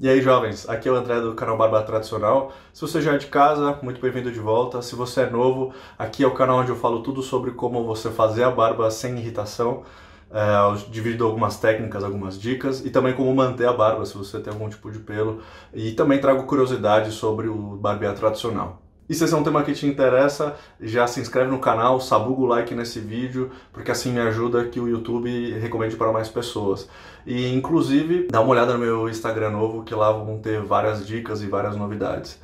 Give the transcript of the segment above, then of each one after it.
E aí, jovens, aqui é o André do canal Barba Tradicional. Se você já é de casa, muito bem-vindo de volta. Se você é novo, aqui é o canal onde eu falo tudo sobre como você fazer a barba sem irritação. É, eu divido algumas técnicas, algumas dicas e também como manter a barba se você tem algum tipo de pelo. E também trago curiosidades sobre o barbear tradicional. E se esse é um tema que te interessa, já se inscreve no canal, sabuga o like nesse vídeo, porque assim me ajuda que o YouTube recomende para mais pessoas. E inclusive, dá uma olhada no meu Instagram novo, que lá vão ter várias dicas e várias novidades.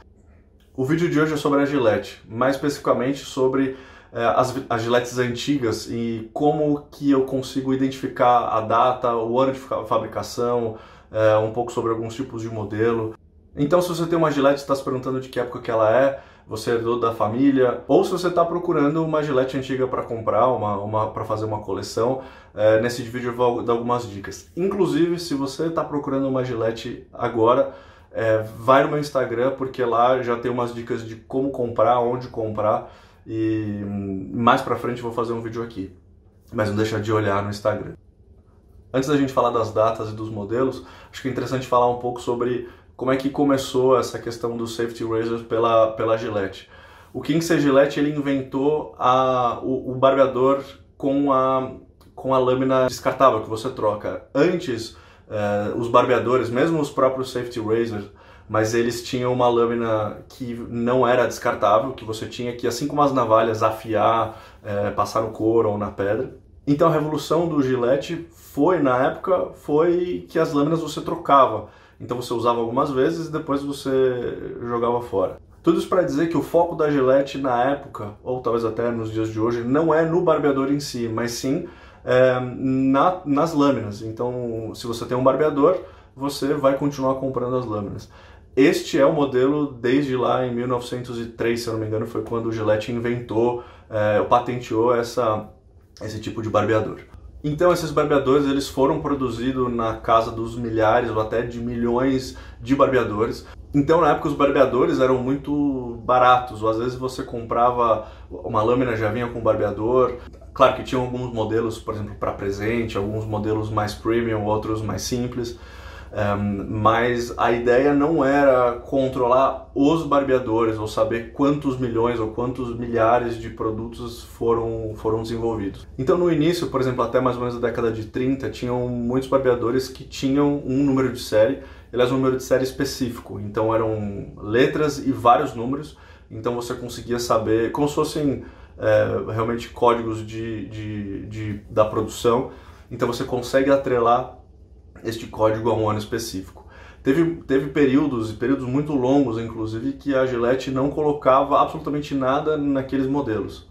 O vídeo de hoje é sobre a Gillette, mais especificamente sobre eh, as, as antigas e como que eu consigo identificar a data, o ano de fabricação, eh, um pouco sobre alguns tipos de modelo. Então, se você tem uma Gillette e está se perguntando de que época que ela é, você é herdou da família, ou se você está procurando uma gilete antiga para comprar, uma, uma para fazer uma coleção. É, nesse vídeo eu vou dar algumas dicas. Inclusive, se você está procurando uma gilete agora, é, vai no meu Instagram, porque lá já tem umas dicas de como comprar, onde comprar, e hum, mais para frente vou fazer um vídeo aqui. Mas não deixa de olhar no Instagram. Antes da gente falar das datas e dos modelos, acho que é interessante falar um pouco sobre como é que começou essa questão do safety razor pela, pela Gillette. O Kinsey Gillette ele inventou a, o, o barbeador com a, com a lâmina descartável que você troca. Antes, eh, os barbeadores, mesmo os próprios safety razors, mas eles tinham uma lâmina que não era descartável, que você tinha que, assim como as navalhas, afiar, eh, passar no couro ou na pedra. Então a revolução do Gillette foi, na época, foi que as lâminas você trocava. Então você usava algumas vezes e depois você jogava fora. Tudo isso para dizer que o foco da Gillette na época, ou talvez até nos dias de hoje, não é no barbeador em si, mas sim é, na, nas lâminas. Então, se você tem um barbeador, você vai continuar comprando as lâminas. Este é o modelo desde lá em 1903, se eu não me engano, foi quando o Gillette inventou, é, patenteou essa, esse tipo de barbeador. Então esses barbeadores eles foram produzidos na casa dos milhares ou até de milhões de barbeadores. Então na época os barbeadores eram muito baratos, ou às vezes você comprava uma lâmina já vinha com barbeador. Claro que tinham alguns modelos, por exemplo, para presente, alguns modelos mais premium, outros mais simples. Um, mas a ideia não era controlar os barbeadores ou saber quantos milhões ou quantos milhares de produtos foram, foram desenvolvidos. Então, no início, por exemplo, até mais ou menos a década de 30, tinham muitos barbeadores que tinham um número de série, era um número de série específico. Então, eram letras e vários números, então você conseguia saber como se fossem é, realmente códigos de, de, de, da produção. Então, você consegue atrelar este código a um ano específico. Teve, teve períodos, períodos muito longos, inclusive, que a Gillette não colocava absolutamente nada naqueles modelos,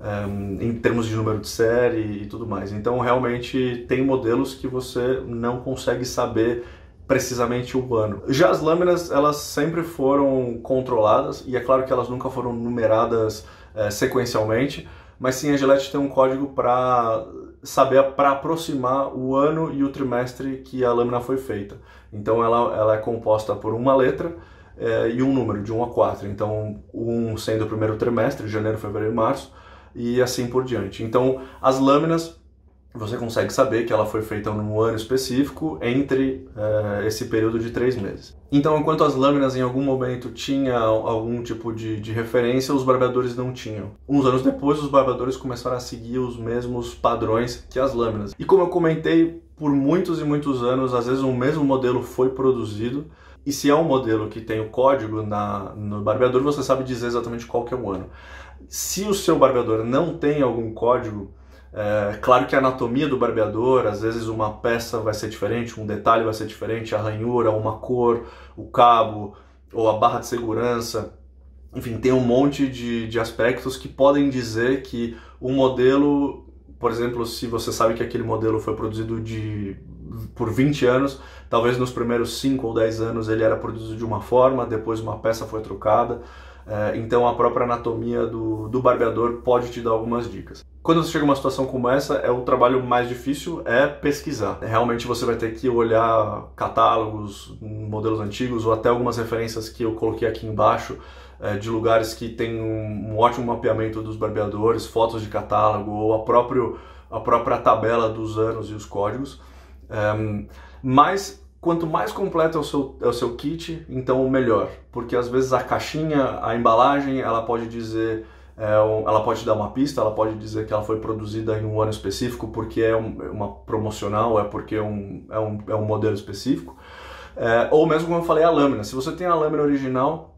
um, eh, em termos de número de série e tudo mais. Então, realmente, tem modelos que você não consegue saber precisamente o ano. Já as lâminas, elas sempre foram controladas, e é claro que elas nunca foram numeradas é, sequencialmente, mas sim, a Gillette tem um código para saber para aproximar o ano e o trimestre que a lâmina foi feita. Então ela, ela é composta por uma letra é, e um número, de 1 a 4. Então, um sendo o primeiro trimestre, janeiro, fevereiro e março, e assim por diante. Então, as lâminas você consegue saber que ela foi feita num ano específico entre é, esse período de três meses. Então, enquanto as lâminas em algum momento tinham algum tipo de, de referência, os barbeadores não tinham. Uns anos depois, os barbeadores começaram a seguir os mesmos padrões que as lâminas. E como eu comentei, por muitos e muitos anos, às vezes o um mesmo modelo foi produzido, e se é um modelo que tem o código na, no barbeador, você sabe dizer exatamente qual que é o ano. Se o seu barbeador não tem algum código, é, claro que a anatomia do barbeador, às vezes uma peça vai ser diferente, um detalhe vai ser diferente, a ranhura, uma cor, o cabo ou a barra de segurança. Enfim, tem um monte de, de aspectos que podem dizer que um modelo, por exemplo, se você sabe que aquele modelo foi produzido de por 20 anos, talvez nos primeiros 5 ou 10 anos ele era produzido de uma forma, depois uma peça foi trocada. É, então a própria anatomia do, do barbeador pode te dar algumas dicas. Quando você chega a uma situação como essa, é o trabalho mais difícil é pesquisar. É, realmente você vai ter que olhar catálogos, modelos antigos ou até algumas referências que eu coloquei aqui embaixo é, de lugares que tem um, ótimo mapeamento dos barbeadores, fotos de catálogo ou a, próprio, a própria tabela dos anos e os códigos. É, mas quanto mais completo é o, seu, é o seu kit, então melhor, porque às vezes a caixinha, a embalagem, ela pode dizer é ela pode dar uma pista, ela pode dizer que ela foi produzida em um ano específico porque é uma promocional, é porque é um, é um, é um modelo específico. É, ou mesmo como eu falei, a lâmina. Se você tem a lâmina original,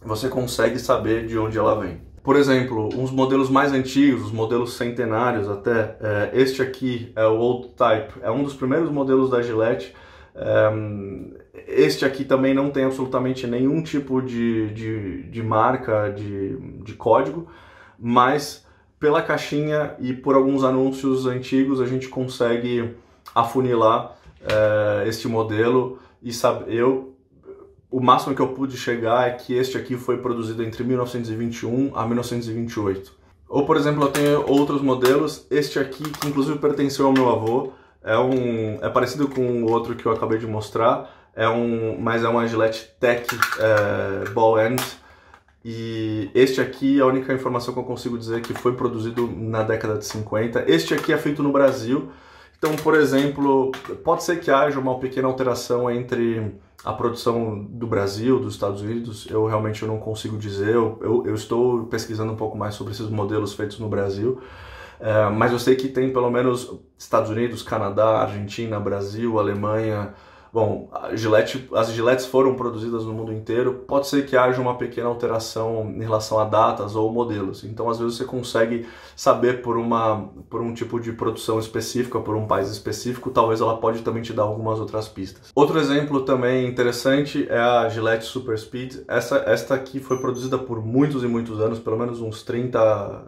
você consegue saber de onde ela vem. Por exemplo, uns modelos mais antigos, os modelos centenários até, é, este aqui é o Old Type, é um dos primeiros modelos da Gillette. É, este aqui também não tem absolutamente nenhum tipo de, de, de marca, de, de código, mas pela caixinha e por alguns anúncios antigos a gente consegue afunilar é, este modelo e sabe, eu o máximo que eu pude chegar é que este aqui foi produzido entre 1921 a 1928. Ou, por exemplo, eu tenho outros modelos, este aqui, que inclusive pertenceu ao meu avô, é, um, é parecido com o outro que eu acabei de mostrar, é um, mas é uma Gillette Tech é, Ball End. E este aqui, a única informação que eu consigo dizer é que foi produzido na década de 50. Este aqui é feito no Brasil. Então, por exemplo, pode ser que haja uma pequena alteração entre a produção do Brasil, dos Estados Unidos. Eu realmente eu não consigo dizer. Eu, eu, eu, estou pesquisando um pouco mais sobre esses modelos feitos no Brasil. É, mas eu sei que tem pelo menos Estados Unidos, Canadá, Argentina, Brasil, Alemanha, Bom, Gillette, as giletes foram produzidas no mundo inteiro, pode ser que haja uma pequena alteração em relação a datas ou modelos. Então, às vezes, você consegue saber por, uma, por um tipo de produção específica, por um país específico, talvez ela pode também te dar algumas outras pistas. Outro exemplo também interessante é a Gillette Super Speed. Essa, esta aqui foi produzida por muitos e muitos anos, pelo menos uns 30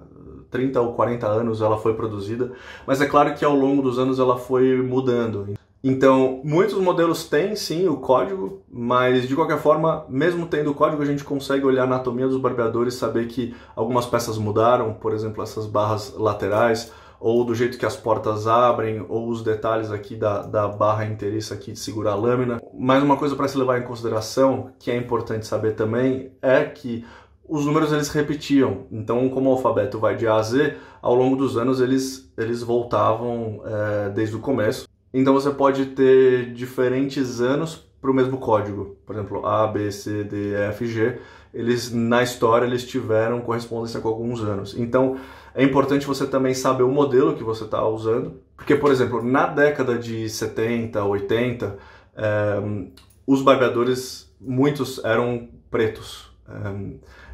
30 ou 40 anos ela foi produzida, mas é claro que ao longo dos anos ela foi mudando. Então, muitos modelos têm sim o código, mas de qualquer forma, mesmo tendo o código, a gente consegue olhar a anatomia dos barbeadores, saber que algumas peças mudaram, por exemplo, essas barras laterais, ou do jeito que as portas abrem, ou os detalhes aqui da, da barra inteiriça aqui de segurar a lâmina. Mais uma coisa para se levar em consideração, que é importante saber também, é que os números eles repetiam. Então, como o alfabeto vai de A a Z, ao longo dos anos eles, eles voltavam é, desde o começo. Então você pode ter diferentes anos para o mesmo código. Por exemplo, A, B, C, D, E, F, G. Eles, na história, eles tiveram correspondência com alguns anos. Então, é importante você também saber o modelo que você está usando. Porque, por exemplo, na década de 70, 80, eh, os barbeadores, muitos eram pretos.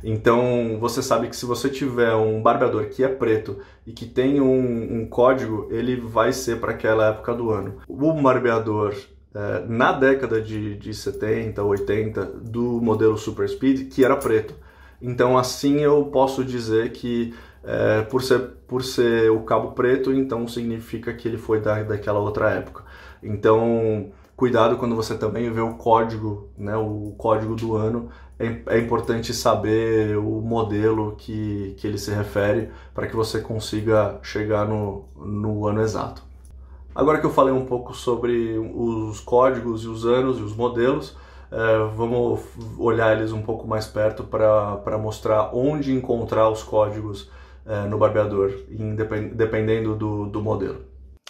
Então você sabe que se você tiver um barbeador que é preto e que tem um, um código, ele vai ser para aquela época do ano. O barbeador é, na década de, de 70, 80 do modelo Super Speed que era preto. Então assim eu posso dizer que é, por, ser, por ser o cabo preto, então significa que ele foi da, daquela outra época. Então cuidado quando você também vê o código, né, o código do ano é, é, importante saber o modelo que, que ele se refere para que você consiga chegar no, no ano exato. Agora que eu falei um pouco sobre os códigos e os anos e os modelos, é, vamos olhar eles um pouco mais perto para mostrar onde encontrar os códigos é, no barbeador, dependendo do, do modelo.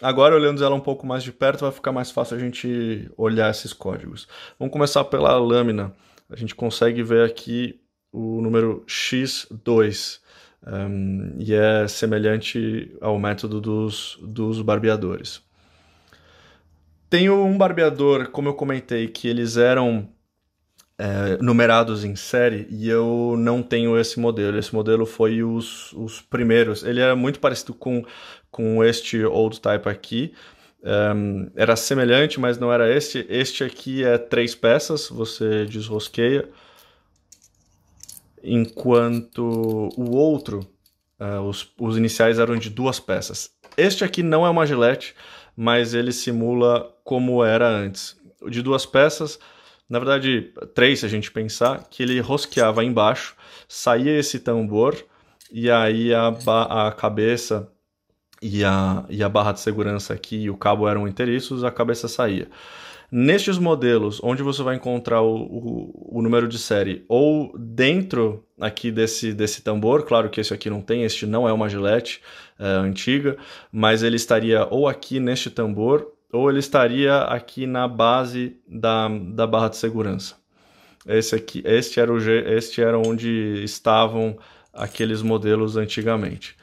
Agora, olhando ela um pouco mais de perto, vai ficar mais fácil a gente olhar esses códigos. Vamos começar pela lâmina a gente consegue ver aqui o número x2, um, ehm, e é semelhante ao método dos, dos barbeadores. Tem um barbeador, como eu comentei, que eles eram é, numerados em série e eu não tenho esse modelo. Esse modelo foi os, os primeiros. Ele era muito parecido com, com este old type aqui, um, era semelhante, mas não era este. Este aqui é três peças, você desrosqueia. Enquanto o outro, uh, os, os iniciais eram de duas peças. Este aqui não é uma gilete, mas ele simula como era antes. De duas peças, na verdade, três se a gente pensar, que ele rosqueava embaixo, saía esse tambor, e aí a, a cabeça e a, e a barra de segurança aqui e o cabo eram inteiriços, a cabeça saía. Nestes modelos, onde você vai encontrar o, o, o, número de série ou dentro aqui desse, desse tambor, claro que esse aqui não tem, este não é uma gilete é, antiga, mas ele estaria ou aqui neste tambor ou ele estaria aqui na base da, da barra de segurança. Esse aqui, este era, o, este era onde estavam aqueles modelos antigamente.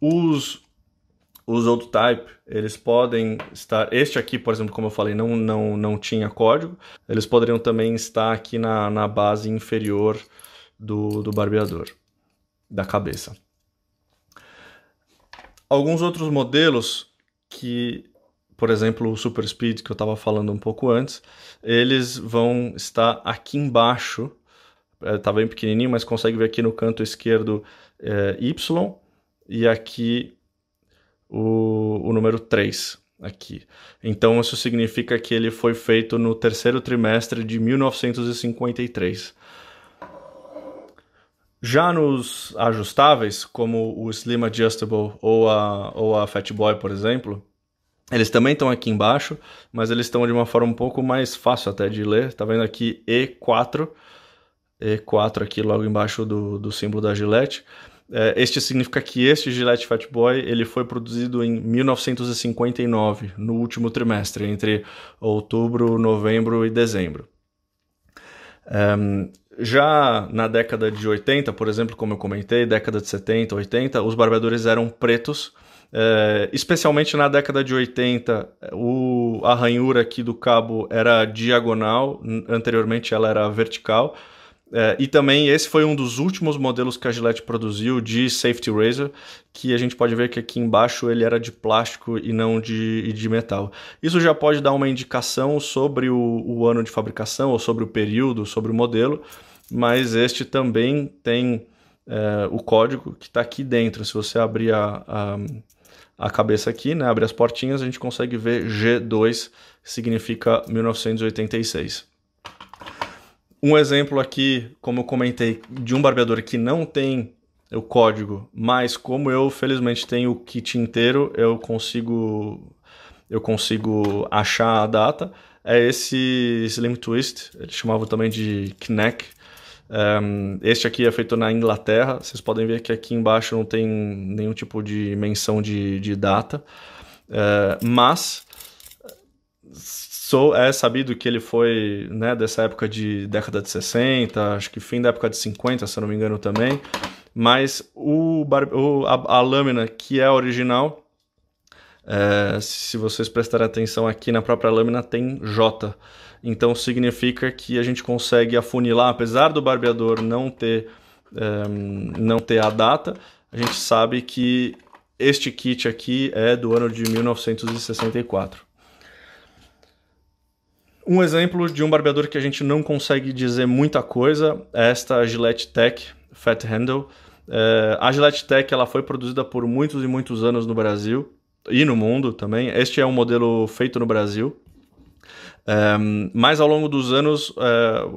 Os, os old type, eles podem estar. Este aqui, por exemplo, como eu falei, não, não, não tinha código. Eles poderiam também estar aqui na, na base inferior do, do barbeador, da cabeça. Alguns outros modelos que, por exemplo, o Super Speed que eu estava falando um pouco antes, eles vão estar aqui embaixo. Está é, bem pequenininho, mas consegue ver aqui no canto esquerdo é, Y e aqui o, o número 3 aqui. Então isso significa que ele foi feito no terceiro trimestre de 1953. Já nos ajustáveis, como o Slim Adjustable ou a, ou a Fat Boy, por exemplo, eles também estão aqui embaixo, mas eles estão de uma forma um pouco mais fácil até de ler. Tá vendo aqui E4, E4 aqui logo embaixo do, do símbolo da Gillette. É, este significa que este Gillette Fat Boy ele foi produzido em 1959, no último trimestre, entre outubro, novembro e dezembro. Um, ehm, já na década de 80, por exemplo, como eu comentei, década de 70, 80, os barbeadores eram pretos. É, especialmente na década de 80, o, a ranhura aqui do cabo era diagonal, anteriormente ela era vertical. É, e também esse foi um dos últimos modelos que a Gillette produziu de Safety Razor, que a gente pode ver que aqui embaixo ele era de plástico e não de, de metal. Isso já pode dar uma indicação sobre o, o ano de fabricação, ou sobre o período, sobre o modelo, mas este também tem é, o código que está aqui dentro. Se você abrir a, a, a cabeça aqui, né, abrir as portinhas, a gente consegue ver G2, que significa 1986. Um exemplo aqui, como eu comentei, de um barbeador que não tem o código, mas como eu felizmente tenho o kit inteiro, eu consigo eu consigo achar a data. É esse Slim Twist, eles chamavam também de Knack. Um, ehm, este aqui é feito na Inglaterra. Vocês podem ver que aqui embaixo não tem nenhum tipo de menção de, de data. Uh, mas Sou, é sabido que ele foi né, dessa época de década de 60, acho que fim da época de 50, se eu não me engano também. Mas o, o a, a, lâmina que é original, é, se vocês prestarem atenção aqui na própria lâmina, tem J. Então significa que a gente consegue afunilar, apesar do barbeador não ter, é, não ter a data, a gente sabe que este kit aqui é do ano de 1964. Um exemplo de um barbeador que a gente não consegue dizer muita coisa é esta Gillette Tech Fat Handle. É, a Gillette Tech ela foi produzida por muitos e muitos anos no Brasil e no mundo também. Este é um modelo feito no Brasil, um, mas ao longo dos anos, uh,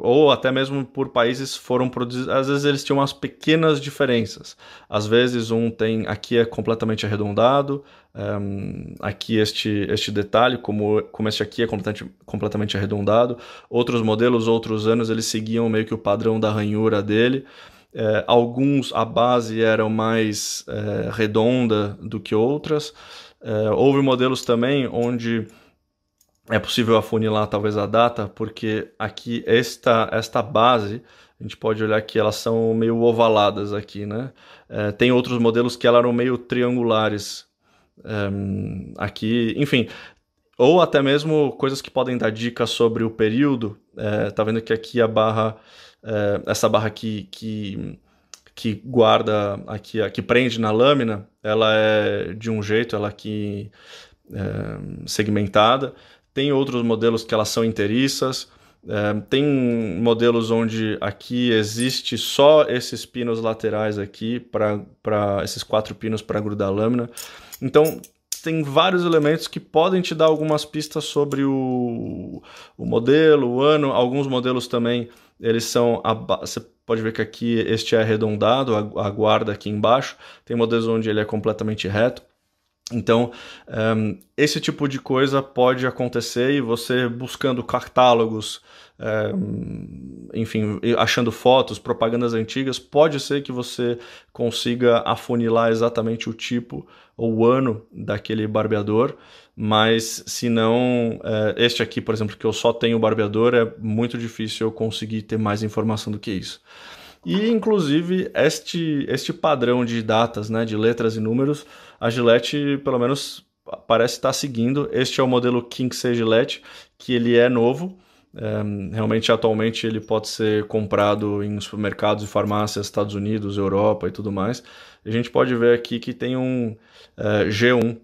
ou até mesmo por países, foram produzidos. Às vezes eles tinham umas pequenas diferenças. Às vezes um tem aqui é completamente arredondado, um, aqui este, este detalhe, como, como este aqui é completamente, completamente arredondado. Outros modelos, outros anos, eles seguiam meio que o padrão da ranhura dele. É, alguns a base era mais é, redonda do que outras. É, houve modelos também onde é possível afunilar talvez a data, porque aqui esta, esta base, a gente pode olhar que elas são meio ovaladas aqui, né? É, tem outros modelos que elas eram meio triangulares é, aqui, enfim. Ou até mesmo coisas que podem dar dicas sobre o período. É, tá vendo que aqui a barra, é, essa barra aqui que, que guarda, aqui, que prende na lâmina, ela é de um jeito, ela aqui ehm, segmentada tem outros modelos que elas são inteiriças, é, tem modelos onde aqui existe só esses pinos laterais aqui, para esses quatro pinos para grudar a lâmina. Então, tem vários elementos que podem te dar algumas pistas sobre o, o modelo, o ano. Alguns modelos também, eles são... Você pode ver que aqui este é arredondado, a, a guarda aqui embaixo. Tem modelos onde ele é completamente reto. Então, um, ehm, esse tipo de coisa pode acontecer e você buscando catálogos, um, ehm, enfim, achando fotos, propagandas antigas, pode ser que você consiga afunilar exatamente o tipo ou o ano daquele barbeador, mas se não, uh, este aqui, por exemplo, que eu só tenho barbeador, é muito difícil eu conseguir ter mais informação do que isso. E, inclusive, este, este padrão de datas, né, de letras e números, a Gillette, pelo menos, parece estar seguindo. Este é o modelo Kingsey Gillette, que ele é novo. É, realmente, atualmente, ele pode ser comprado em supermercados e farmácias Estados Unidos, Europa e tudo mais. A gente pode ver aqui que tem um é, eh, G1.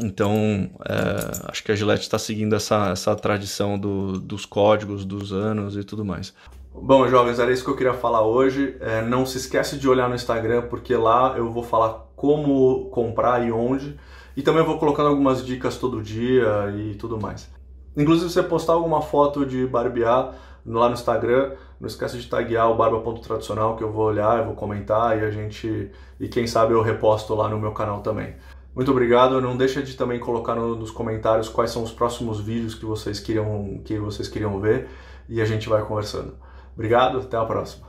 Então, é, acho que a Gillette está seguindo essa, essa tradição do, dos códigos, dos anos e tudo mais. Bom, jovens, era isso que eu queria falar hoje. É, não se esquece de olhar no Instagram, porque lá eu vou falar como comprar e onde. E também eu vou colocando algumas dicas todo dia e tudo mais. Inclusive, se você postar alguma foto de barbear lá no Instagram, não esquece de taguear o barba.tradicional que eu vou olhar, eu vou comentar e a gente. E quem sabe eu reposto lá no meu canal também. Muito obrigado. Não deixa de também colocar no, nos comentários quais são os próximos vídeos que vocês queriam, que vocês queriam ver e a gente vai conversando. Obrigado, até a próxima.